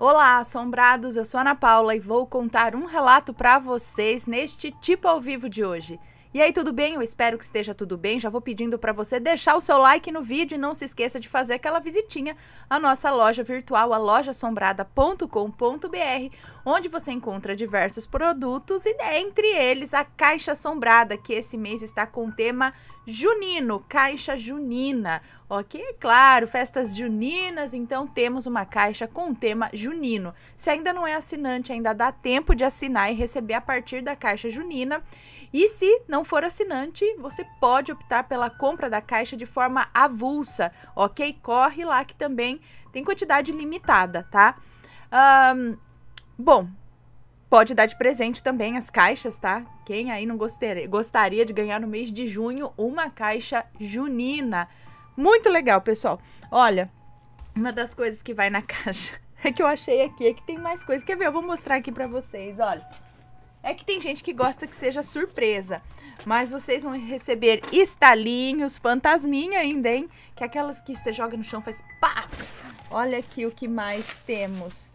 Olá, assombrados! Eu sou Ana Paula e vou contar um relato para vocês neste Tipo ao Vivo de hoje. E aí, tudo bem? Eu espero que esteja tudo bem. Já vou pedindo para você deixar o seu like no vídeo e não se esqueça de fazer aquela visitinha à nossa loja virtual, a lojasombrada.com.br, onde você encontra diversos produtos e entre eles a caixa assombrada, que esse mês está com o tema junino, caixa junina. Ok, claro, festas juninas, então temos uma caixa com o tema junino. Se ainda não é assinante, ainda dá tempo de assinar e receber a partir da caixa junina. E se não for assinante, você pode optar pela compra da caixa de forma avulsa, ok? Corre lá que também tem quantidade limitada, tá? Um, bom, Pode dar de presente também as caixas, tá? Quem aí não gostaria, gostaria de ganhar no mês de junho uma caixa junina? Muito legal, pessoal. Olha, uma das coisas que vai na caixa é que eu achei aqui, é que tem mais coisas. Quer ver? Eu vou mostrar aqui para vocês, olha. É que tem gente que gosta que seja surpresa. Mas vocês vão receber estalinhos, fantasminha ainda, hein? Que é aquelas que você joga no chão faz pá! Olha aqui o que mais temos.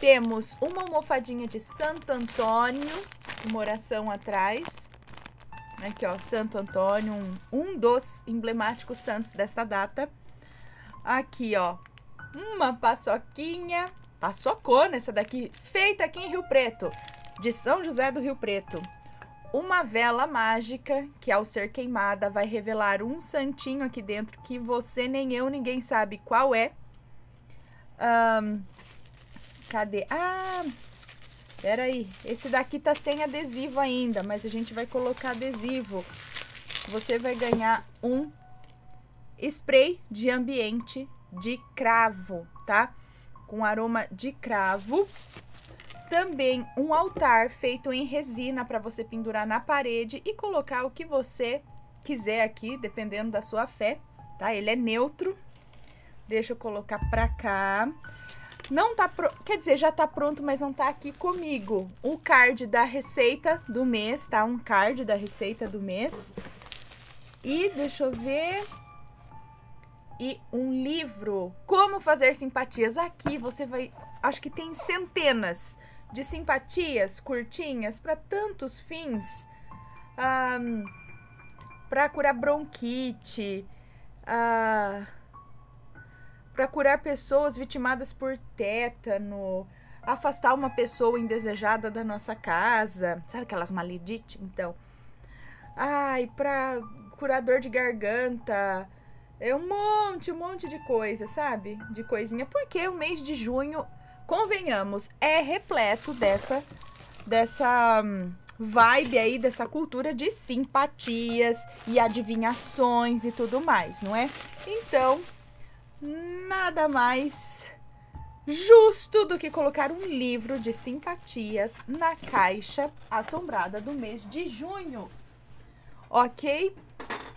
Temos uma almofadinha de Santo Antônio, uma oração atrás. Aqui, ó, Santo Antônio, um, um dos emblemáticos santos desta data. Aqui, ó, uma paçoquinha, paçocona essa daqui, feita aqui em Rio Preto de São José do Rio Preto. Uma vela mágica que, ao ser queimada, vai revelar um santinho aqui dentro que você, nem eu, ninguém sabe qual é. Um, cadê? Ah, peraí. Esse daqui tá sem adesivo ainda, mas a gente vai colocar adesivo. Você vai ganhar um spray de ambiente de cravo, tá? Com aroma de cravo. Também um altar feito em resina para você pendurar na parede e colocar o que você quiser aqui, dependendo da sua fé, tá? Ele é neutro. Deixa eu colocar pra cá. Não tá pro... quer dizer, já tá pronto, mas não tá aqui comigo. O card da receita do mês, tá? Um card da receita do mês. E deixa eu ver. E um livro, Como fazer simpatias. Aqui você vai, acho que tem centenas de simpatias curtinhas para tantos fins um, para curar bronquite, uh, ah, para curar pessoas vitimadas por tétano, afastar uma pessoa indesejada da nossa casa, sabe aquelas maledite? Então, ai, para curador de garganta. É um monte, um monte de coisa, sabe? De coisinha. Porque o mês de junho convenhamos, é repleto dessa, dessa hum, vibe aí, dessa cultura de simpatias e adivinhações e tudo mais, não é? Então, nada mais justo do que colocar um livro de simpatias na caixa assombrada do mês de junho. Ok?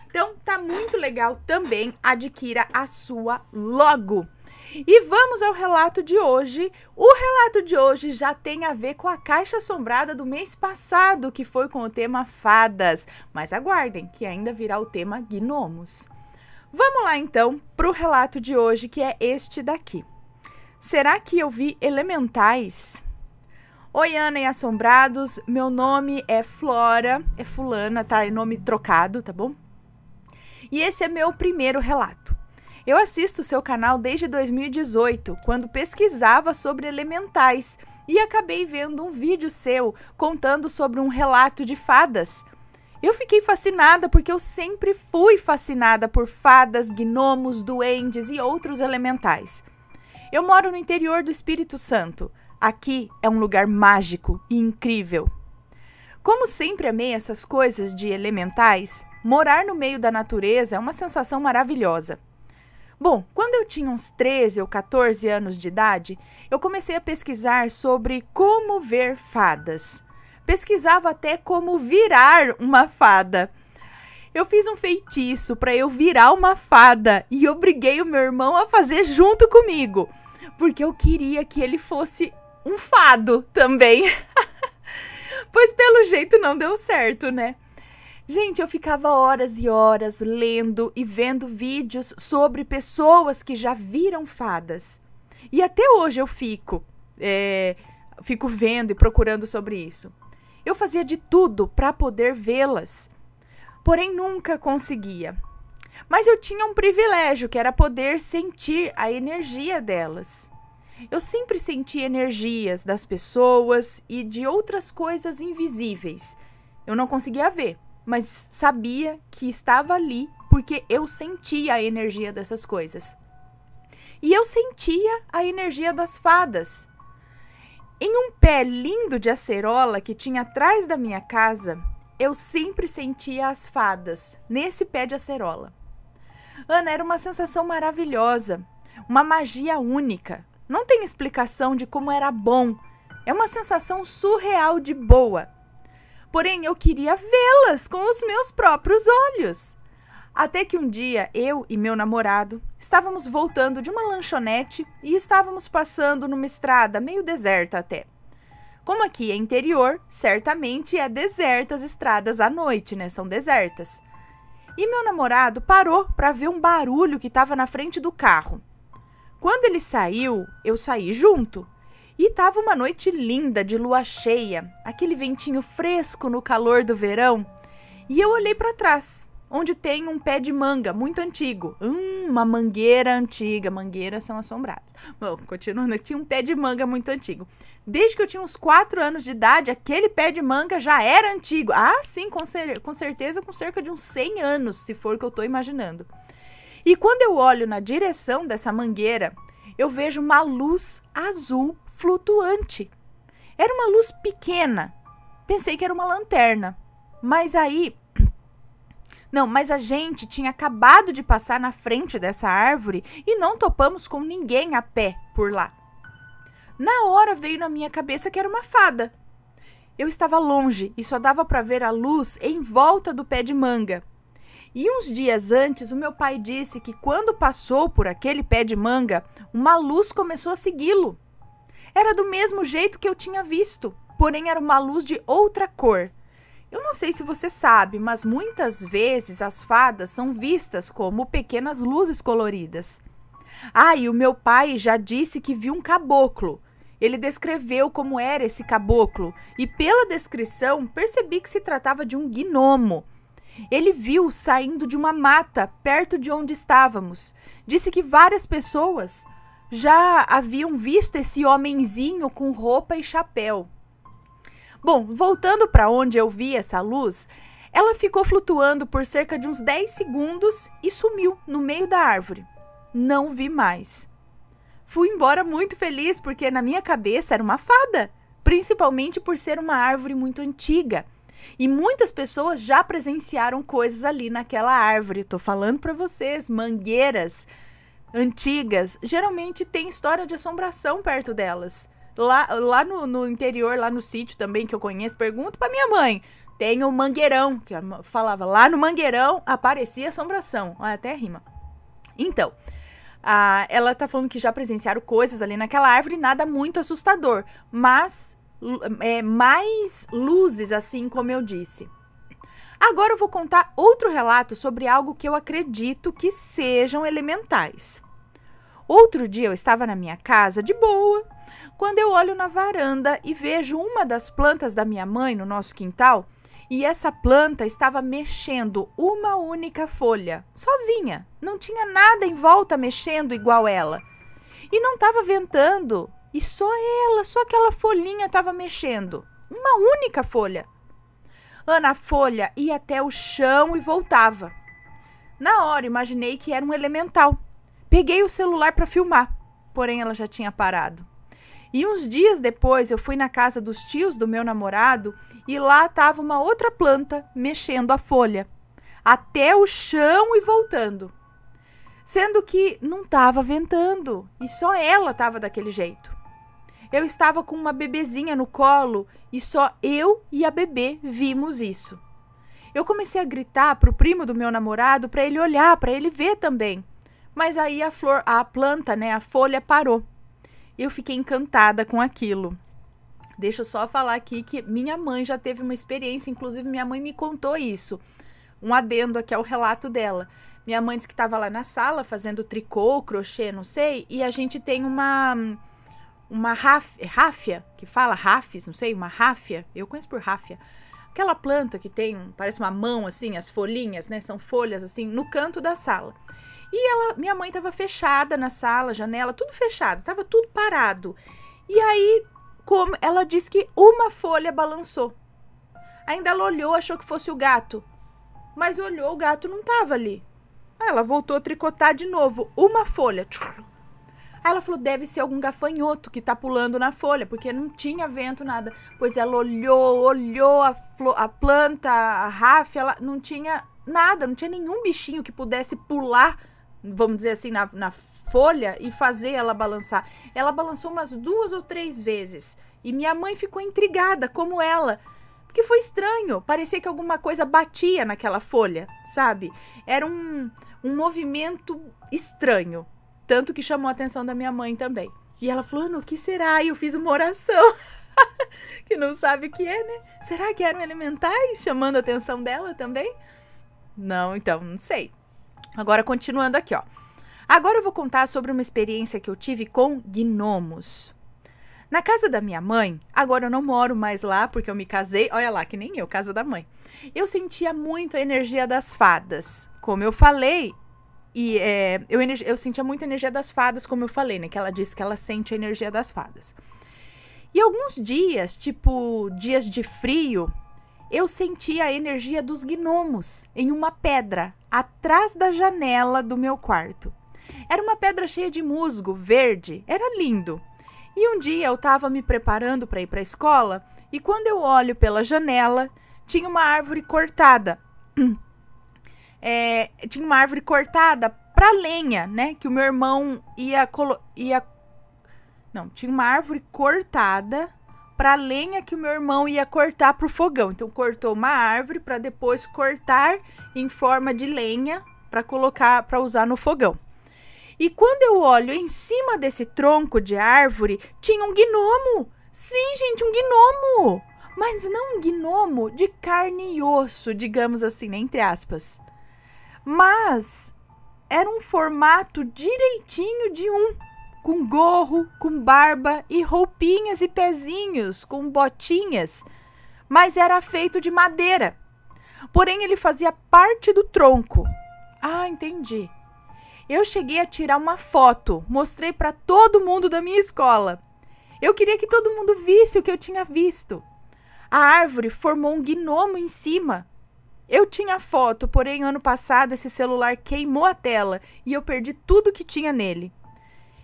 Então tá muito legal também, adquira a sua logo. E vamos ao relato de hoje. O relato de hoje já tem a ver com a caixa assombrada do mês passado, que foi com o tema fadas. Mas aguardem, que ainda virá o tema gnomos. Vamos lá então para o relato de hoje, que é este daqui. Será que eu vi elementais? Oi, Ana e Assombrados, meu nome é Flora, é fulana, tá? É nome trocado, tá bom? E esse é meu primeiro relato. Eu assisto seu canal desde 2018, quando pesquisava sobre elementais e acabei vendo um vídeo seu contando sobre um relato de fadas. Eu fiquei fascinada porque eu sempre fui fascinada por fadas, gnomos, duendes e outros elementais. Eu moro no interior do Espírito Santo. Aqui é um lugar mágico e incrível. Como sempre amei essas coisas de elementais, morar no meio da natureza é uma sensação maravilhosa. Bom, quando eu tinha uns 13 ou 14 anos de idade, eu comecei a pesquisar sobre como ver fadas. Pesquisava até como virar uma fada. Eu fiz um feitiço para eu virar uma fada e obriguei o meu irmão a fazer junto comigo, porque eu queria que ele fosse um fado também. pois pelo jeito não deu certo, né? Gente, eu ficava horas e horas lendo e vendo vídeos sobre pessoas que já viram fadas. E até hoje eu fico, é, fico vendo e procurando sobre isso. Eu fazia de tudo para poder vê-las, porém nunca conseguia. Mas eu tinha um privilégio que era poder sentir a energia delas. Eu sempre senti energias das pessoas e de outras coisas invisíveis. Eu não conseguia ver, mas sabia que estava ali porque eu sentia a energia dessas coisas. E eu sentia a energia das fadas. Em um pé lindo de acerola que tinha atrás da minha casa, eu sempre sentia as fadas nesse pé de acerola. Ana, era uma sensação maravilhosa, uma magia única. Não tem explicação de como era bom. É uma sensação surreal de boa porém eu queria vê-las com os meus próprios olhos. Até que um dia eu e meu namorado estávamos voltando de uma lanchonete e estávamos passando numa estrada meio deserta até. Como aqui é interior, certamente é deserta as estradas à noite, né? São desertas. E meu namorado parou para ver um barulho que estava na frente do carro. Quando ele saiu, eu saí junto. E tava uma noite linda de lua cheia, aquele ventinho fresco no calor do verão. E eu olhei para trás, onde tem um pé de manga muito antigo. Hum, uma mangueira antiga. Mangueiras são assombradas. Bom, continuando, tinha um pé de manga muito antigo. Desde que eu tinha uns 4 anos de idade, aquele pé de manga já era antigo. Ah, sim, com, cer com certeza com cerca de uns 100 anos, se for o que eu tô imaginando. E quando eu olho na direção dessa mangueira, eu vejo uma luz azul flutuante. Era uma luz pequena. Pensei que era uma lanterna. Mas aí. Não, mas a gente tinha acabado de passar na frente dessa árvore e não topamos com ninguém a pé por lá. Na hora veio na minha cabeça que era uma fada. Eu estava longe e só dava para ver a luz em volta do pé de manga. E uns dias antes, o meu pai disse que quando passou por aquele pé de manga, uma luz começou a segui-lo. Era do mesmo jeito que eu tinha visto, porém era uma luz de outra cor. Eu não sei se você sabe, mas muitas vezes as fadas são vistas como pequenas luzes coloridas. Ah, e o meu pai já disse que viu um caboclo. Ele descreveu como era esse caboclo, e pela descrição percebi que se tratava de um gnomo. Ele viu saindo de uma mata perto de onde estávamos. Disse que várias pessoas já haviam visto esse homenzinho com roupa e chapéu. Bom, voltando para onde eu vi essa luz, ela ficou flutuando por cerca de uns 10 segundos e sumiu no meio da árvore. Não vi mais. Fui embora muito feliz porque na minha cabeça era uma fada, principalmente por ser uma árvore muito antiga. E muitas pessoas já presenciaram coisas ali naquela árvore. Estou falando para vocês, mangueiras, antigas geralmente tem história de assombração perto delas. Lá, lá no, no interior, lá no sítio também que eu conheço, pergunto pra minha mãe. Tem o Mangueirão, que falava lá no Mangueirão aparecia assombração. Olha, até rima. Então, a, ela tá falando que já presenciaram coisas ali naquela árvore, nada muito assustador, mas é, mais luzes, assim como eu disse. Agora eu vou contar outro relato sobre algo que eu acredito que sejam elementais. Outro dia eu estava na minha casa de boa, quando eu olho na varanda e vejo uma das plantas da minha mãe no nosso quintal, e essa planta estava mexendo uma única folha, sozinha. Não tinha nada em volta mexendo igual ela. E não estava ventando, e só ela, só aquela folhinha estava mexendo. Uma única folha. Ana Folha ia até o chão e voltava. Na hora, imaginei que era um elemental. Peguei o celular para filmar, porém ela já tinha parado. E uns dias depois eu fui na casa dos tios do meu namorado e lá estava uma outra planta mexendo a folha, até o chão e voltando. Sendo que não estava ventando e só ela estava daquele jeito. Eu estava com uma bebezinha no colo e só eu e a bebê vimos isso. Eu comecei a gritar para o primo do meu namorado para ele olhar, para ele ver também. Mas aí a flor, a planta, né, a folha parou. Eu fiquei encantada com aquilo. Deixa eu só falar aqui que minha mãe já teve uma experiência, inclusive minha mãe me contou isso. Um adendo aqui ao relato dela. Minha mãe disse que estava lá na sala fazendo tricô, crochê, não sei, e a gente tem uma uma raf, é ráfia, que fala rafis, não sei, uma ráfia, eu conheço por ráfia. Aquela planta que tem, parece uma mão assim, as folhinhas, né? São folhas assim, no canto da sala. E ela, minha mãe estava fechada na sala, janela, tudo fechado, estava tudo parado. E aí, como ela disse que uma folha balançou. Ainda ela olhou, achou que fosse o gato. Mas olhou, o gato não estava ali. Ela voltou a tricotar de novo, uma folha. Tchurr, Aí ela falou: deve ser algum gafanhoto que tá pulando na folha, porque não tinha vento, nada. Pois ela olhou, olhou a, flor, a planta, a ráfia, ela não tinha nada, não tinha nenhum bichinho que pudesse pular, vamos dizer assim, na, na folha e fazer ela balançar. Ela balançou umas duas ou três vezes. E minha mãe ficou intrigada, como ela. Porque foi estranho, parecia que alguma coisa batia naquela folha, sabe? Era um, um movimento estranho. Tanto que chamou a atenção da minha mãe também. E ela falou: no que será? E eu fiz uma oração. que não sabe o que é, né? Será que é eram elementais? Chamando a atenção dela também? Não, então, não sei. Agora, continuando aqui, ó. Agora eu vou contar sobre uma experiência que eu tive com gnomos. Na casa da minha mãe, agora eu não moro mais lá porque eu me casei, olha lá, que nem eu, casa da mãe. Eu sentia muito a energia das fadas. Como eu falei, e é, eu, eu sentia muita energia das fadas, como eu falei, né? Que ela disse que ela sente a energia das fadas. E alguns dias, tipo dias de frio, eu sentia a energia dos gnomos em uma pedra atrás da janela do meu quarto. Era uma pedra cheia de musgo verde, era lindo. E um dia eu estava me preparando para ir para a escola e quando eu olho pela janela, tinha uma árvore cortada. é, tinha uma árvore cortada para lenha, né? Que o meu irmão ia, colo ia... Não, tinha uma árvore cortada para lenha que o meu irmão ia cortar para o fogão. Então cortou uma árvore para depois cortar em forma de lenha para colocar para usar no fogão. E quando eu olho em cima desse tronco de árvore, tinha um gnomo. Sim, gente, um gnomo. Mas não um gnomo de carne e osso, digamos assim, né? entre aspas. Mas era um formato direitinho de um, com gorro, com barba e roupinhas e pezinhos, com botinhas, mas era feito de madeira. Porém, ele fazia parte do tronco. Ah, entendi. Eu cheguei a tirar uma foto, mostrei para todo mundo da minha escola. Eu queria que todo mundo visse o que eu tinha visto. A árvore formou um gnomo em cima, eu tinha foto, porém ano passado esse celular queimou a tela e eu perdi tudo que tinha nele.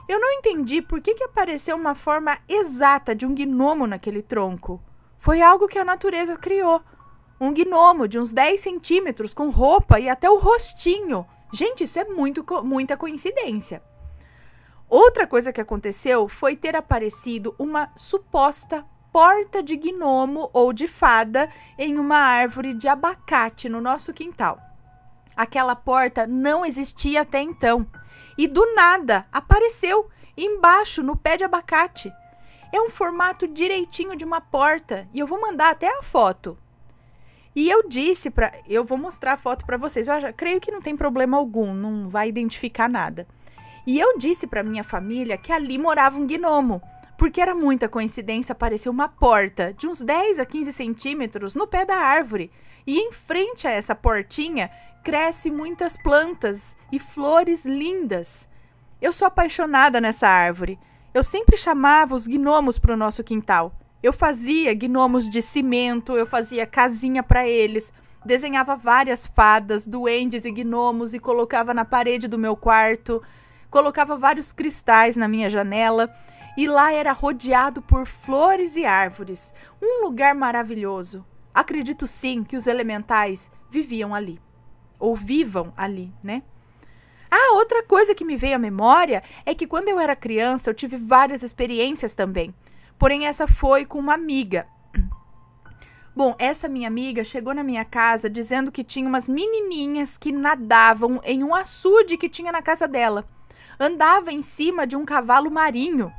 Eu não entendi por que, que apareceu uma forma exata de um gnomo naquele tronco. Foi algo que a natureza criou. Um gnomo de uns 10 centímetros, com roupa e até o rostinho. Gente, isso é muito, muita coincidência. Outra coisa que aconteceu foi ter aparecido uma suposta porta de gnomo ou de fada em uma árvore de abacate no nosso quintal. Aquela porta não existia até então. E do nada apareceu embaixo no pé de abacate. É um formato direitinho de uma porta e eu vou mandar até a foto. E eu disse para, eu vou mostrar a foto para vocês. Eu já, creio que não tem problema algum, não vai identificar nada. E eu disse para minha família que ali morava um gnomo porque era muita coincidência aparecer uma porta de uns 10 a 15 centímetros no pé da árvore. E em frente a essa portinha crescem muitas plantas e flores lindas. Eu sou apaixonada nessa árvore. Eu sempre chamava os gnomos para o nosso quintal. Eu fazia gnomos de cimento, eu fazia casinha para eles, desenhava várias fadas, duendes e gnomos e colocava na parede do meu quarto, colocava vários cristais na minha janela e lá era rodeado por flores e árvores. Um lugar maravilhoso. Acredito sim que os elementais viviam ali. Ou vivam ali, né? Ah, outra coisa que me veio à memória é que quando eu era criança eu tive várias experiências também. Porém, essa foi com uma amiga. Bom, essa minha amiga chegou na minha casa dizendo que tinha umas menininhas que nadavam em um açude que tinha na casa dela. Andava em cima de um cavalo marinho.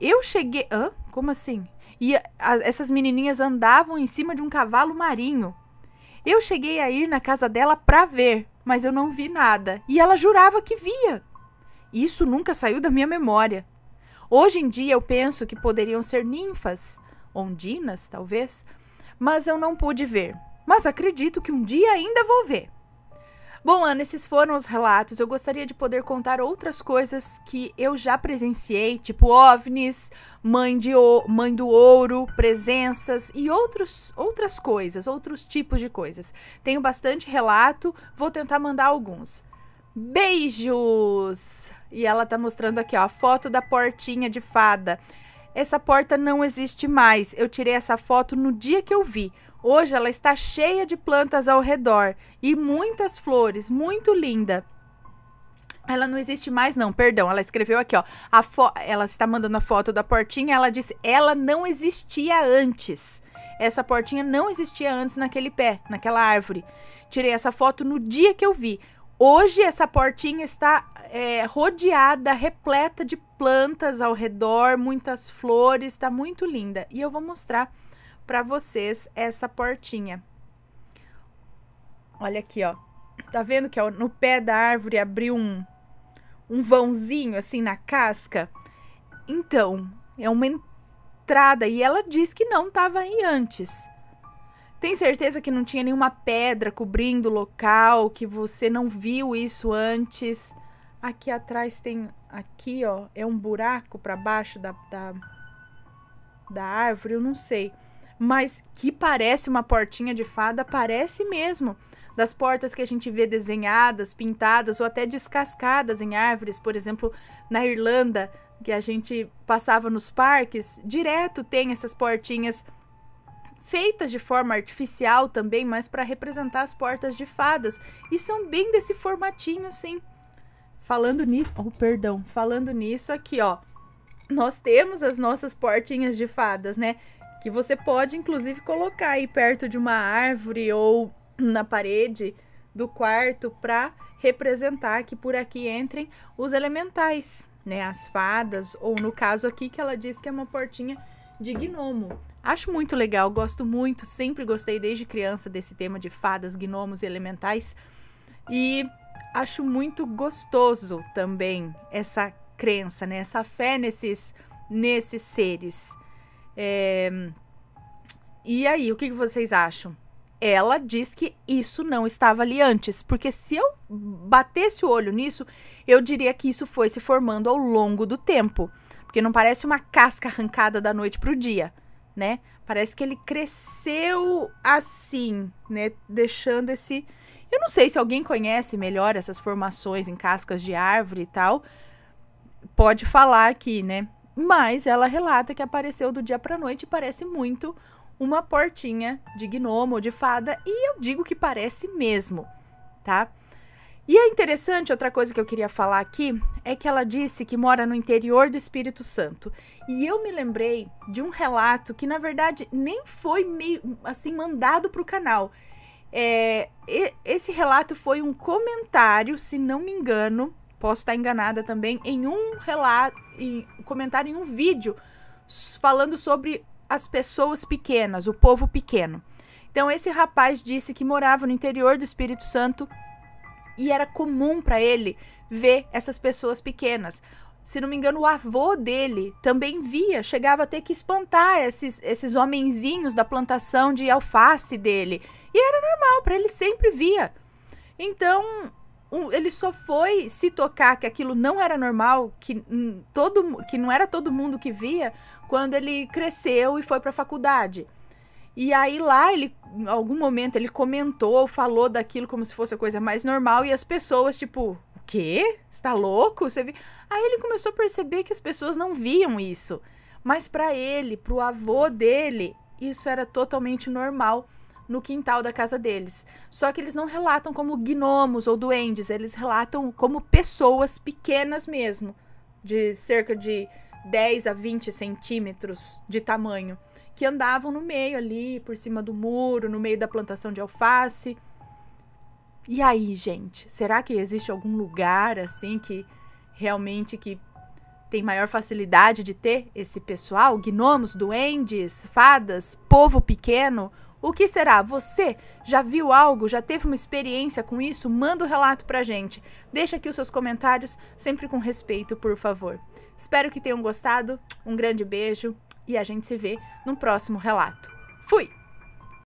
Eu cheguei. Hã? Como assim? E a, essas menininhas andavam em cima de um cavalo marinho. Eu cheguei a ir na casa dela pra ver, mas eu não vi nada. E ela jurava que via. Isso nunca saiu da minha memória. Hoje em dia eu penso que poderiam ser ninfas, ondinas talvez, mas eu não pude ver. Mas acredito que um dia ainda vou ver. Bom, Ana, esses foram os relatos. Eu gostaria de poder contar outras coisas que eu já presenciei, tipo ovnis, mãe, de mãe do ouro, presenças e outros, outras coisas, outros tipos de coisas. Tenho bastante relato, vou tentar mandar alguns. Beijos! E ela tá mostrando aqui, ó, a foto da portinha de fada. Essa porta não existe mais. Eu tirei essa foto no dia que eu vi Hoje ela está cheia de plantas ao redor e muitas flores, muito linda. Ela não existe mais, não, perdão. Ela escreveu aqui, ó. ela está mandando a foto da portinha. Ela disse: ela não existia antes. Essa portinha não existia antes naquele pé, naquela árvore. Tirei essa foto no dia que eu vi. Hoje essa portinha está é, rodeada, repleta de plantas ao redor, muitas flores, está muito linda. E eu vou mostrar para vocês essa portinha. Olha aqui, ó. Tá vendo que ó, no pé da árvore abriu um, um vãozinho assim na casca? Então, é uma entrada e ela diz que não estava aí antes. Tem certeza que não tinha nenhuma pedra cobrindo o local, que você não viu isso antes? Aqui atrás tem. Aqui, ó, é um buraco para baixo da, da, da árvore, eu não sei mas que parece uma portinha de fada, parece mesmo. Das portas que a gente vê desenhadas, pintadas ou até descascadas em árvores, por exemplo, na Irlanda, que a gente passava nos parques, direto tem essas portinhas feitas de forma artificial também, mas para representar as portas de fadas, e são bem desse formatinho, sim. Falando nisso, oh, perdão, falando nisso aqui, ó, nós temos as nossas portinhas de fadas, né? que você pode inclusive colocar aí perto de uma árvore ou na parede do quarto para representar que por aqui entrem os elementais, né, as fadas ou no caso aqui que ela diz que é uma portinha de gnomo. Acho muito legal, gosto muito, sempre gostei desde criança desse tema de fadas, gnomos e elementais. E acho muito gostoso também essa crença, né? essa fé nesses, nesses seres. É... E aí, o que vocês acham? Ela diz que isso não estava ali antes, porque se eu batesse o olho nisso, eu diria que isso foi se formando ao longo do tempo, porque não parece uma casca arrancada da noite para o dia, né? Parece que ele cresceu assim, né? Deixando esse. Eu não sei se alguém conhece melhor essas formações em cascas de árvore e tal. Pode falar aqui, né? Mas ela relata que apareceu do dia para noite e parece muito uma portinha de gnomo ou de fada, e eu digo que parece mesmo, tá? E é interessante, outra coisa que eu queria falar aqui é que ela disse que mora no interior do Espírito Santo. E eu me lembrei de um relato que, na verdade, nem foi meio assim mandado para o canal. É, esse relato foi um comentário, se não me engano, posso estar enganada também, em um relato, em um comentário em um vídeo falando sobre as pessoas pequenas, o povo pequeno. Então esse rapaz disse que morava no interior do Espírito Santo e era comum para ele ver essas pessoas pequenas. Se não me engano, o avô dele também via, chegava a ter que espantar esses, esses homenzinhos da plantação de alface dele. E era normal, para ele sempre via. Então, um, ele só foi se tocar que aquilo não era normal, que, um, todo, que não era todo mundo que via, quando ele cresceu e foi para a faculdade. E aí lá ele, em algum momento, ele comentou, falou daquilo como se fosse a coisa mais normal e as pessoas, tipo, o quê? Está louco? Você viu? Aí ele começou a perceber que as pessoas não viam isso. Mas para ele, para o avô dele, isso era totalmente normal no quintal da casa deles. Só que eles não relatam como gnomos ou duendes, eles relatam como pessoas pequenas mesmo, de cerca de 10 a 20 centímetros de tamanho, que andavam no meio ali, por cima do muro, no meio da plantação de alface. E aí, gente, será que existe algum lugar assim que realmente que tem maior facilidade de ter esse pessoal, gnomos, duendes, fadas, povo pequeno, o que será? Você já viu algo? Já teve uma experiência com isso? Manda o um relato pra gente. Deixa aqui os seus comentários, sempre com respeito, por favor. Espero que tenham gostado. Um grande beijo e a gente se vê no próximo relato. Fui!